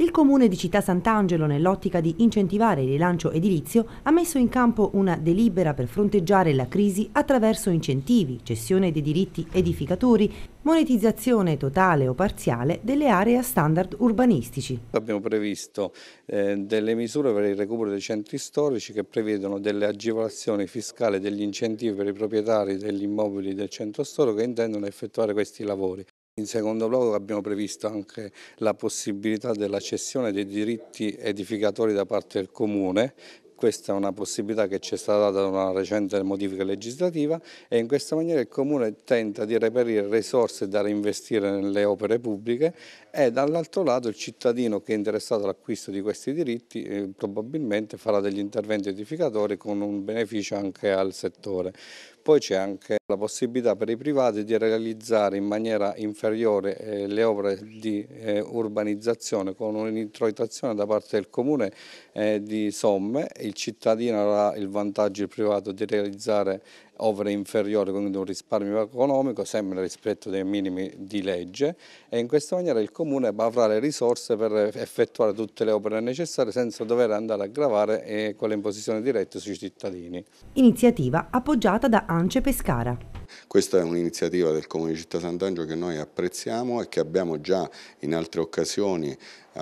Il comune di Città Sant'Angelo, nell'ottica di incentivare il rilancio edilizio, ha messo in campo una delibera per fronteggiare la crisi attraverso incentivi, cessione dei diritti edificatori, monetizzazione totale o parziale delle aree a standard urbanistici. Abbiamo previsto eh, delle misure per il recupero dei centri storici che prevedono delle agevolazioni fiscali, degli incentivi per i proprietari degli immobili del centro storico che intendono effettuare questi lavori. In secondo luogo abbiamo previsto anche la possibilità della cessione dei diritti edificatori da parte del Comune questa è una possibilità che ci è stata data da una recente modifica legislativa e in questa maniera il Comune tenta di reperire risorse da reinvestire nelle opere pubbliche e dall'altro lato il cittadino che è interessato all'acquisto di questi diritti eh, probabilmente farà degli interventi edificatori con un beneficio anche al settore. Poi c'è anche la possibilità per i privati di realizzare in maniera inferiore eh, le opere di eh, urbanizzazione con un'introitazione da parte del comune eh, di somme, il cittadino avrà il vantaggio il privato di realizzare ovvero inferiore, quindi un risparmio economico, sempre nel rispetto dei minimi di legge e in questa maniera il Comune avrà le risorse per effettuare tutte le opere necessarie senza dover andare a gravare eh, con l'imposizione diretta sui cittadini. Iniziativa appoggiata da Ance Pescara questa è un'iniziativa del Comune di Città Sant'Angelo che noi apprezziamo e che abbiamo già in altre occasioni eh,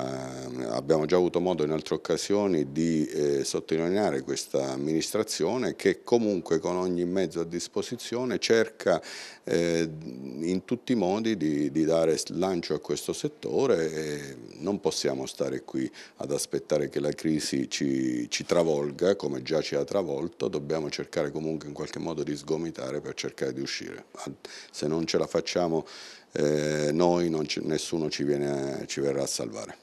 abbiamo già avuto modo in altre occasioni di eh, sottolineare questa amministrazione che comunque con ogni mezzo a disposizione cerca eh, in tutti i modi di, di, dare lancio a questo settore e non possiamo stare qui ad aspettare che la crisi ci, ci travolga come già ci ha travolto, dobbiamo cercare comunque in qualche modo di sgomitare per cercare di uscire. Se non ce la facciamo eh, noi, ci, nessuno ci, viene, ci verrà a salvare.